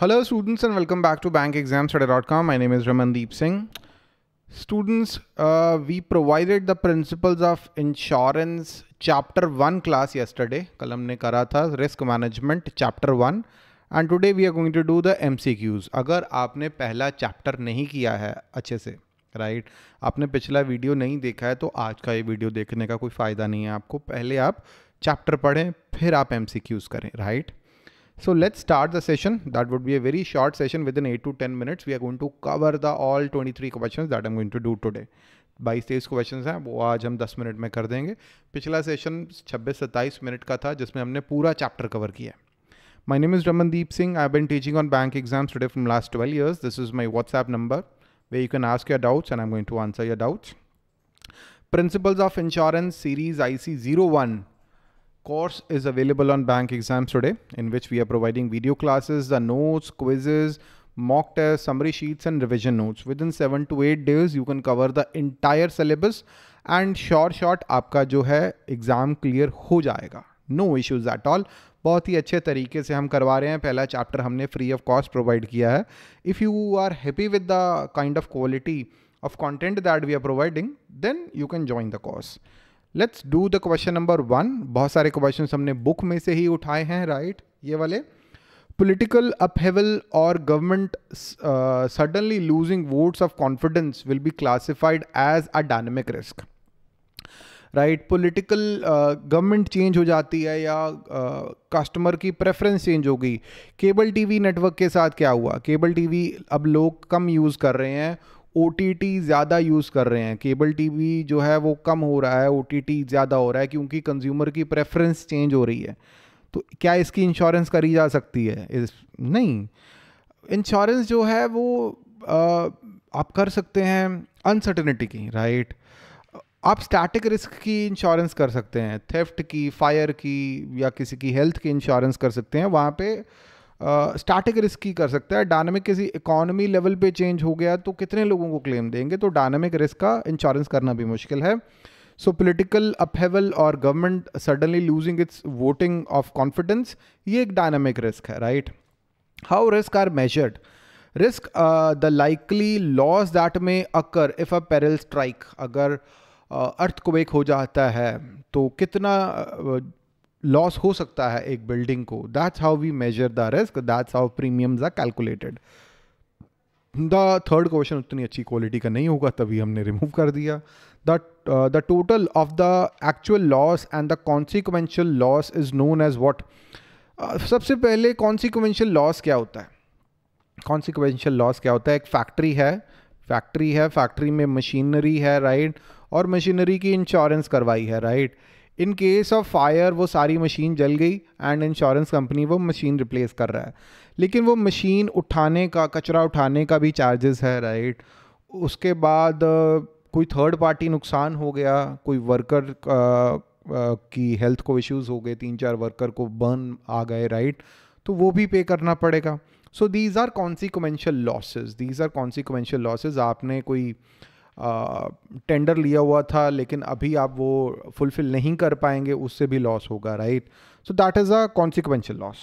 Hello students and welcome back to bank exam dot com my name is Ramandeep Singh students we provided the principles of insurance chapter one class yesterday कल हमने करा था risk management chapter one and today we are going to do the M अगर आपने पहला chapter नहीं किया है अच्छे से राइट right? आपने पिछला वीडियो नहीं देखा है तो आज का ये वीडियो देखने का कोई फ़ायदा नहीं है आपको पहले आप चैप्टर पढ़ें फिर आप एम करें right right? So let's start the session. That would be a very short session within 8 to 10 minutes. We are going to cover the all 23 questions that I'm going to do today. बाईस तेईस question हैं वो आज हम 10 minute में कर देंगे पिछला सेशन 26-27 मिनट का था जिसमें हमने पूरा चैप्टर कवर किया my name is Ramandeep Singh I been teaching on bank exams today from last 12 years this is my WhatsApp number where you can ask your doubts and I am going to answer your doubts principles of insurance series I C zero one course is available on Bank Exams today, in which we are providing video classes, the notes, quizzes, mock tests, summary sheets, and revision notes. Within 7 to 8 days, you can cover the entire syllabus and short short aapka jo hai exam clear ho jayega no issues at all बहुत ही अच्छे तरीके से हम करवा रहे हैं पहला chapter हमने फ्री ऑफ कॉस्ट प्रोवाइड किया है if you are happy with the kind of quality of content that we are providing then you can join the course let's do the question number one बहुत सारे question हमने book में से ही उठाए हैं right right? ये वाले political upheaval और government suddenly losing votes of confidence will be be as a dynamic risk right political government change हो जाती है या कस्टमर uh, की प्रेफरेंस चेंज हो गई केबल टीवी नेटवर्क के साथ क्या हुआ केबल टीवी अब लोग कम यूज़ कर रहे हैं ओ ज़्यादा यूज़ कर रहे हैं केबल टीवी जो है वो कम हो रहा है ओ ज़्यादा हो रहा है क्योंकि कंज्यूमर की प्रेफरेंस चेंज हो रही है तो क्या इसकी इंश्योरेंस करी जा सकती है इस नहीं इंश्योरेंस जो है वो आ, आप कर सकते हैं अनसर्टनिटी की राइट आप स्टैटिक रिस्क की इंश्योरेंस कर सकते हैं थेफ्ट की फायर की या किसी की हेल्थ की इंश्योरेंस कर सकते हैं वहाँ पे स्टार्टिंग रिस्क ही कर सकता है डायनेमिक किसी इकोनॉमी लेवल पे चेंज हो गया तो कितने लोगों को क्लेम देंगे तो डायनेमिक रिस्क का इंश्योरेंस करना भी मुश्किल है सो पोलिटिकल अपहेवल और government suddenly losing it's voting of confidence ये एक डायनामिक रिस्क है right how risk are measured risk the likely loss that may occur if a peril strike अगर अर्थ uh, को हो जाता है तो कितना लॉस हो सकता है एक बिल्डिंग को that's how we measure the risk that's how premiums are calculated the third question उतनी अच्छी क्वालिटी का नहीं होगा तभी हमने रिमूव कर दिया the the total of the actual loss and the consequential loss is known as what सबसे पहले कॉन्सिक्वेंशियल लॉस क्या होता है कॉन्सिक्वेंशियल लॉस क्या होता है एक फैक्ट्री है फैक्ट्री है फैक्ट्री में मशीनरी है राइट right? और मशीनरी की इंश्योरेंस करवाई है right right? In case of fire वो सारी मशीन जल गई एंड इंश्योरेंस कंपनी वो मशीन रिप्लेस कर रहा है लेकिन वो मशीन उठाने का कचरा उठाने का भी चार्जेस है राइट उसके बाद कोई थर्ड पार्टी नुकसान हो गया कोई वर्कर की हेल्थ को इश्यूज हो गए तीन चार वर्कर को बर्न आ गए राइट तो वो भी पे करना पड़ेगा so these are consequential losses these are consequential losses आपने कोई uh, टेंडर लिया हुआ था लेकिन अभी आप वो फुलफिल नहीं कर पाएंगे उससे भी लॉस होगा right so that is a consequential loss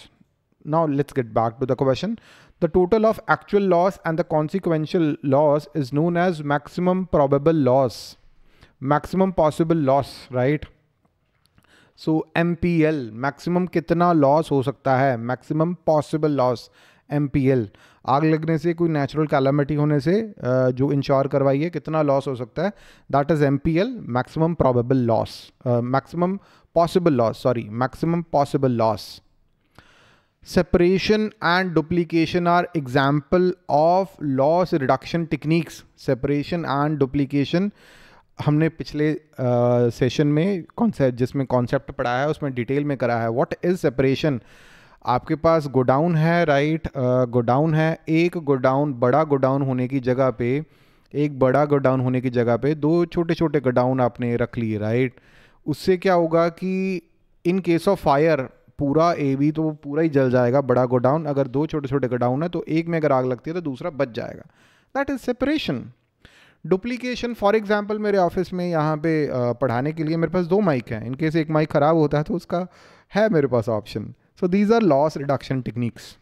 now let's get back to the question the total of actual loss and the consequential loss is known as maximum probable loss maximum possible loss right so M P L maximum कितना loss हो सकता है maximum possible loss M आग लगने से कोई natural calamity होने से जो इंश्योर करवाई है कितना लॉस हो सकता है that is M P L maximum probable loss maximum possible loss sorry maximum possible loss separation and duplication are example of loss reduction techniques separation and duplication हमने पिछले सेशन uh, में concept जिसमें concept पढ़ाया है उसमें detail में करा है व्हाट इज सेपरेशन आपके पास गोडाउन है राइट गोडाउन है एक गोडाउन बड़ा गोडाउन होने की जगह पे एक बड़ा गोडाउन होने की जगह पे दो छोटे छोटे गोडाउन आपने रख लिए राइट उससे क्या होगा कि इन केस ऑफ फायर पूरा ए बी तो पूरा ही जल जाएगा बड़ा गोडाउन अगर दो छोटे छोटे गोडाउन है तो एक में अगर आग लगती है तो दूसरा बच जाएगा that is separation duplication for example मेरे ऑफिस में यहाँ पे पढ़ाने के लिए मेरे पास दो माइक हैं इनकेस एक माइक ख़राब होता है तो उसका है मेरे पास option So these are loss reduction techniques.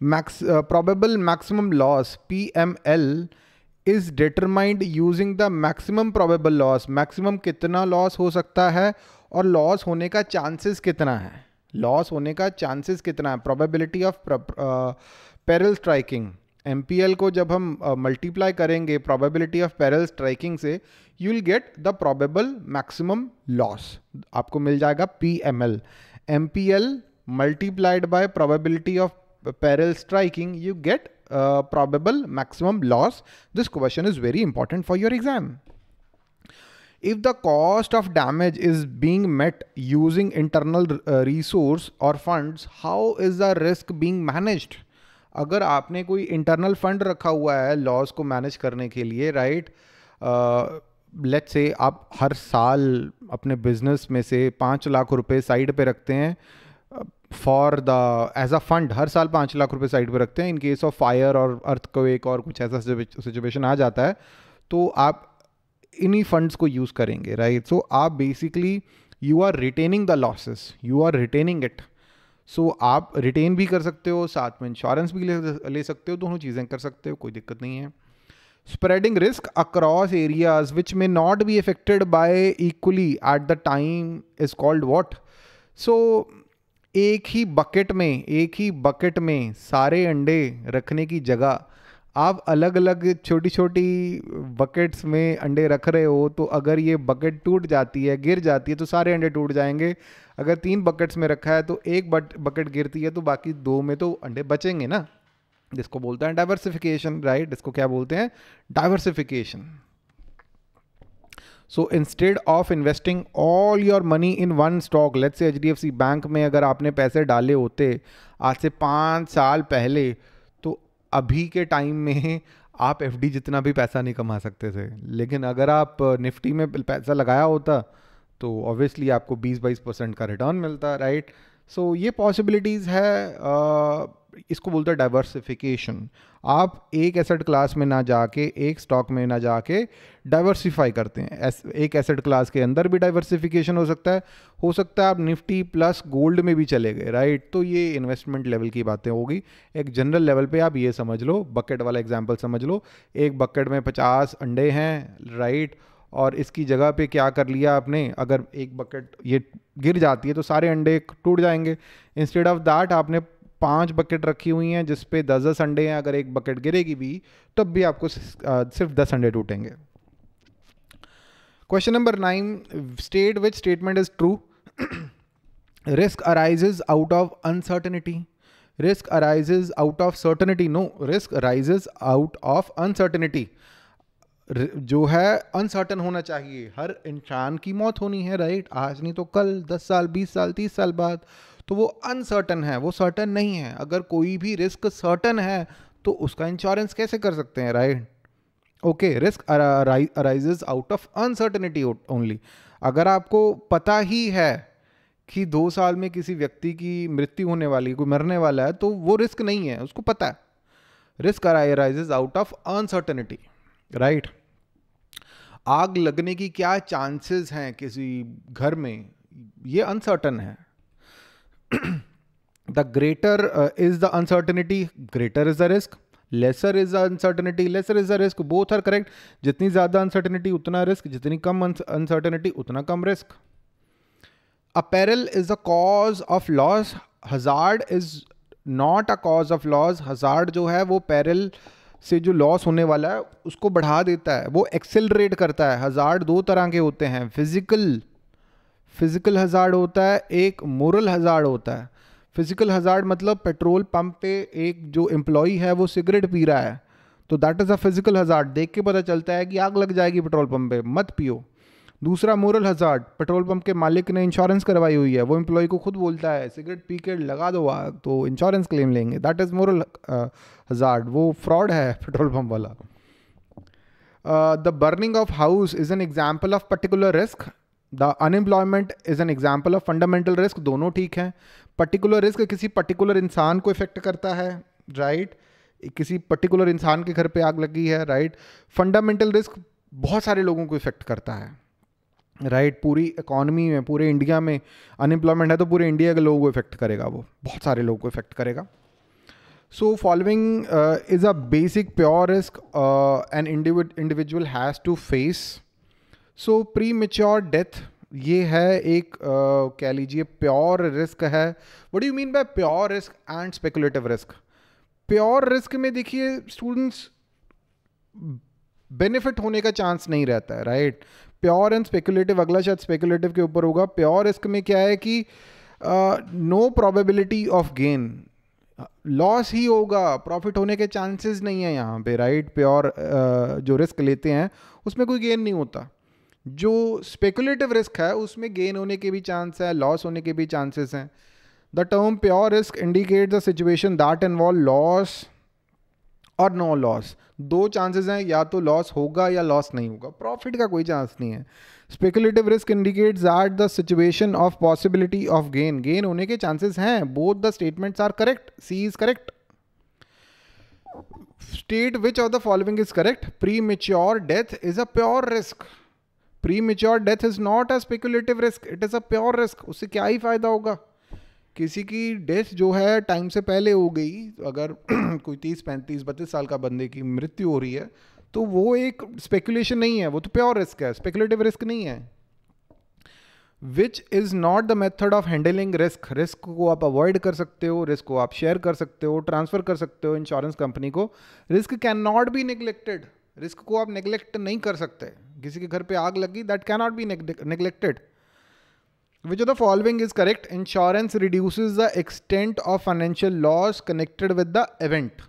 Max, uh, probable maximum loss PML is determined using the maximum probable loss. Maximum कितना loss हो सकता है और loss होने का chances कितना है लॉस होने का चांसेस कितना है probability of peril striking M को जब हम मल्टीप्लाई uh, करेंगे प्रोबेबिलिटी ऑफ पेरल स्ट्राइकिंग से you will get the probable maximum loss आपको मिल जाएगा P M L MPL multiplied by probability of peril striking, you get uh, probable maximum loss. This question is very important for your exam. If the cost of damage is being met using internal uh, resource or funds, how is the risk being managed? अगर आपने कोई internal fund रखा हुआ है loss को manage करने के लिए राइट right? Uh, लेट से आप हर साल अपने बिजनेस में से पाँच लाख रुपए साइड पे रखते हैं for the as a fund हर साल पाँच लाख रुपए साइड पे रखते हैं इन केस ऑफ फायर और अर्थ और कुछ ऐसा सिचुएशन आ जाता है तो आप इन्हीं फंड्स को यूज़ करेंगे राइट सो so, आप basically you are retaining the losses you are retaining it so आप रिटेन भी कर सकते हो साथ में इंश्योरेंस भी ले, ले सकते हो दोनों चीज़ें कर सकते हो कोई दिक्कत नहीं है spreading risk across areas which may not be affected by equally at the time is called what so एक ही बकेट में एक ही बकेट में सारे अंडे रखने की जगह आप अलग अलग छोटी छोटी बकेट्स में अंडे रख रहे हो तो अगर ये बकेट टूट जाती है गिर जाती है तो सारे अंडे टूट जाएंगे अगर तीन बकेट्स में रखा है तो एक बकेट गिरती है तो बाकी दो में तो अंडे बचेंगे ना जिसको बोलते हैं डाइवर्सिफिकेशन राइट इसको क्या बोलते हैं diversification so instead of investing all your money in one stock let's say H bank में अगर आपने पैसे डाले होते आज से पाँच साल पहले तो अभी के टाइम में आप एफ डी जितना भी पैसा नहीं कमा सकते थे लेकिन अगर आप निफ्टी में पैसा लगाया होता तो ऑब्वियसली आपको बीस बाईस परसेंट का रिटर्न मिलता राइट सो ये पॉसिबिलिटीज़ है uh, इसको बोलते हैं डाइवर्सिफिकेशन आप एक एसेट क्लास में ना जाके एक स्टॉक में ना जाके डाइवर्सिफाई करते हैं एक एसेट क्लास के अंदर भी डाइवर्सिफिकेशन हो सकता है हो सकता है आप निफ्टी प्लस गोल्ड में भी चले गए राइट तो ये इन्वेस्टमेंट लेवल की बातें होगी एक जनरल लेवल पे आप ये समझ लो बकेट वाला एग्जाम्पल समझ लो एक बकेट में पचास अंडे हैं राइट और इसकी जगह पे क्या कर लिया आपने अगर एक बकेट ये गिर जाती है तो सारे अंडे टूट जाएंगे इंस्टेड ऑफ दैट आपने पांच बकेट रखी हुई हैं जिसपे दस दस अंडे हैं अगर एक बकेट गिरेगी भी तब भी आपको सिर्फ दस अंडे टूटेंगे question number nine state which statement is true risk arises out of uncertainty risk arises out of certainty no risk arises out of uncertainty जो है अनसर्टन होना चाहिए हर इंसान की मौत होनी है राइट right? आज नहीं तो कल दस साल बीस साल तीस साल बाद तो वो अनसर्टन है वो सर्टन नहीं है अगर कोई भी रिस्क सर्टन है तो उसका इंश्योरेंस कैसे कर सकते हैं right okay risk arises out of uncertainty only अगर आपको पता ही है कि दो साल में किसी व्यक्ति की मृत्यु होने वाली कोई मरने वाला है तो वो रिस्क नहीं है उसको पता है risk arises out of uncertainty right आग लगने की क्या चांसेस हैं किसी घर में ये अनसर्टन है the greater is the uncertainty greater is the risk lesser is the uncertainty lesser is the risk both are correct जितनी ज़्यादा अनसर्टनिटी उतना रिस्क जितनी कम अनसर्टनिटी उतना कम risk a peril is the cause of loss hazard is not a cause of loss hazard जो है वो पैरल से जो लॉस होने वाला है उसको बढ़ा देता है वो एक्सेलरेट करता है हजार्ड दो तरह के होते हैं फिजिकल फिज़िकल हज़ार्ड होता है एक मोरल हज़ार्ड होता है फिज़िकल हज़ार्ड मतलब पेट्रोल पंप पे एक जो एम्प्लॉई है वो सिगरेट पी रहा है तो that is a physical hazard देख के पता चलता है कि आग लग जाएगी पेट्रोल पंप पे मत पियो दूसरा मोरल हज़ार्ड पेट्रोल पंप के मालिक ने इंश्योरेंस करवाई हुई है वो एम्प्लॉय को खुद बोलता है सिगरेट पी के लगा दो आग तो इंश्योरेंस क्लेम लेंगे दैट इज़ मोरल हज़ार्ड वो फ्रॉड है पेट्रोल पम्प वाला the burning of house is an example of particular risk the unemployment is an example of fundamental risk दोनों ठीक हैं पर्टिकुलर रिस्क किसी पर्टिकुलर इंसान को इफेक्ट करता है राइट right? किसी पर्टिकुलर इंसान के घर पे आग लगी है राइट फंडामेंटल रिस्क बहुत सारे लोगों को इफेक्ट करता है राइट right, पूरी इकोनमी में पूरे इंडिया में अनएम्प्लॉयमेंट है तो पूरे इंडिया के लोगों को इफेक्ट करेगा वो बहुत सारे लोगों को इफेक्ट करेगा so following is a basic pure risk an individual has to face so premature death ये है एक uh, कह लीजिए प्योर रिस्क है what you mean by pure risk and speculative risk pure risk में देखिए students benefit होने का चांस नहीं रहता है राइट प्योर एंड स्पेकुलेटिव अगला शायद स्पेकुलेटिव के ऊपर होगा प्योर रिस्क में क्या है कि no probability of gain loss ही होगा प्रॉफिट होने के चांसेस नहीं है यहाँ पे राइट प्योर जो रिस्क लेते हैं उसमें कोई गेन नहीं होता जो स्पेकुलेटिव रिस्क है उसमें गेन होने के भी चांस है लॉस होने के भी चांसेस हैं the term pure risk indicate the situation that involve loss और नो लॉस दो चांसेस हैं या तो लॉस होगा या लॉस नहीं होगा प्रॉफिट का कोई चांस नहीं है speculative risk indicates that the situation of possibility of gain gain होने के चांसेस हैं both the statements are correct C is correct state which of the following is correct premature death is a pure risk premature death is not a speculative risk it is a pure risk उससे क्या ही फ़ायदा होगा किसी की death जो है time से पहले हो गई अगर कोई तीस पैंतीस बत्तीस साल का बंदे की मृत्यु हो रही है तो वो एक स्पेकुलेशन नहीं है वो तो प्योर रिस्क है स्पेकुलेटिव रिस्क नहीं है which is not the method of handling risk risk को आप अवॉइड कर सकते हो रिस्क को आप शेयर कर सकते हो ट्रांसफ़र कर सकते हो इंश्योरेंस कंपनी को risk can not be neglected risk को आप निगलेक्ट नहीं कर सकते किसी के घर पे आग लगी that cannot be neglected which of the following is correct insurance reduce the extent of financial loss connected with the event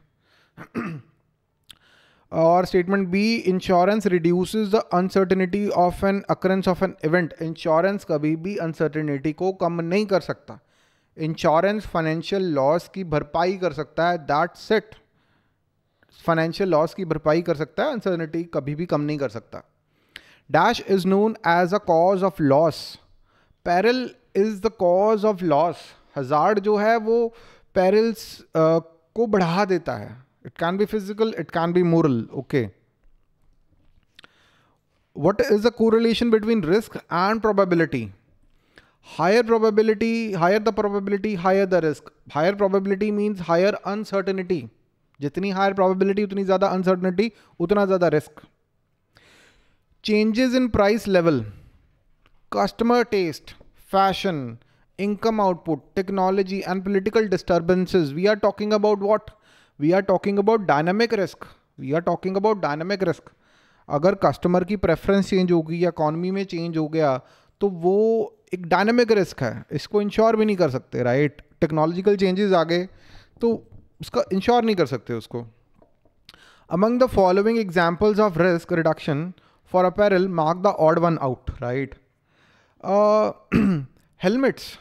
और statement B insurance reduce the uncertainty of an occurrence of an event insurance कभी भी uncertainty को कम नहीं कर सकता insurance financial loss की भरपाई कर सकता है दैट सेट फाइनेंशियल लॉस की भरपाई कर सकता है अनसर्टिनिटी कभी भी कम नहीं कर सकता dash is known as a cause of loss peril is the cause of loss hazard जो है वो पैरल्स uh, को बढ़ा देता है it can be physical it can be moral okay what is the correlation between risk and probability higher probability higher the probability higher the risk higher probability means higher uncertainty जितनी higher probability उतनी ज्यादा uncertainty उतना ज्यादा risk changes in price level, customer taste, fashion, income output, technology, and political disturbances. We are talking about what? We are talking about dynamic risk. We are talking about dynamic risk. अगर customer की preference change होगी या economy में change हो गया तो वो एक डायनामिक रिस्क है इसको इंश्योर भी नहीं कर सकते राइट टेक्नोलॉजिकल चेंजेस आ गए तो उसका इंश्योर नहीं कर सकते उसको among the following examples of risk reduction for apparel mark the odd one out, right? Uh, helmets.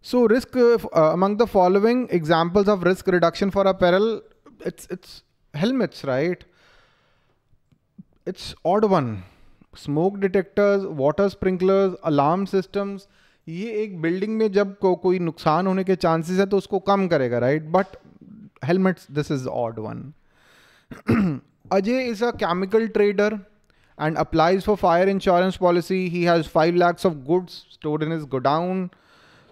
So risk uh, among the following examples of risk reduction for apparel, it's it's helmets, right? It's odd one. smoke detectors water sprinklers alarm systems ये एक building में जब को, कोई नुकसान होने के chances है तो उसको कम करेगा right but helmets this is odd one Ajay is a chemical trader and applies for fire insurance policy. He has 5 lakhs of goods stored in his godown.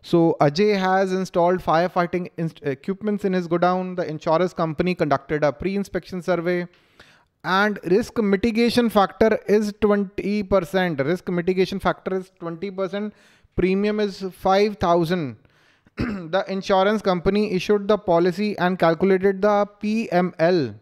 So Ajay has installed firefighting inst equipments in his godown. The insurance company conducted a pre-inspection survey and risk mitigation factor is 20%. Risk mitigation factor is 20%. Premium is 5,000. the insurance company issued the policy and calculated the PML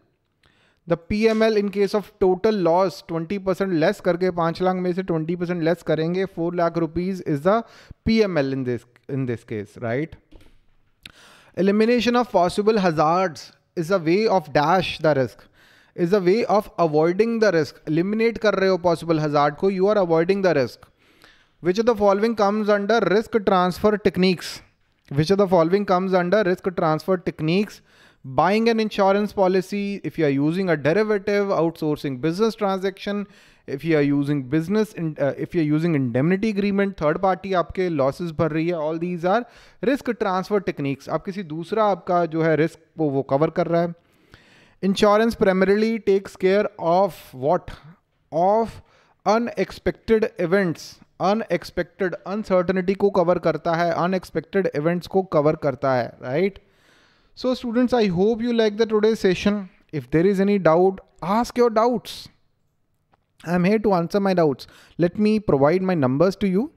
the P M L in case of total loss twenty percent less करके पाँच लाख में से twenty percent less करेंगे four lakh rupees is the P M L in this in this case right elimination of possible hazards is a way of dash the risk is a way of avoiding the risk eliminate कर रहे हो possible hazard को you are avoiding the risk which the following comes under risk transfer techniques which the following comes under risk transfer techniques buying an insurance policy, if you are using a derivative, outsourcing business transaction, if you are using business, in, uh, if you are using indemnity agreement, third party आपके losses भर रही है all these are risk transfer techniques. आप किसी दूसरा आपका जो है risk वो वो cover कर रहा है Insurance primarily takes care of what? Of unexpected events. Unexpected uncertainty को cover करता है unexpected events को cover करता है right? So students, I hope you like the today's session. If there is any doubt, ask your doubts. I'm here to answer my doubts. Let me provide my numbers to you.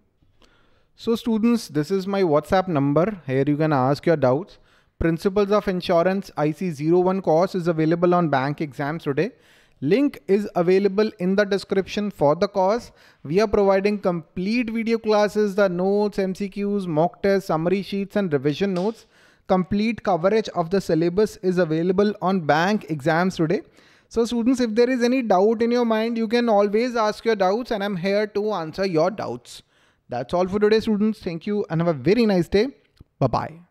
So students, this is my WhatsApp number. Here you can ask your doubts. Principles of Insurance IC01 course is available on bank exams today. Link is available in the description for the course. We are providing complete video classes, the notes, MCQs, mock tests, summary sheets and revision notes complete coverage of the syllabus is available on bank exams today. So students, if there is any doubt in your mind, you can always ask your doubts and I'm here to answer your doubts. That's all for today students. Thank you and have a very nice day. Bye-bye.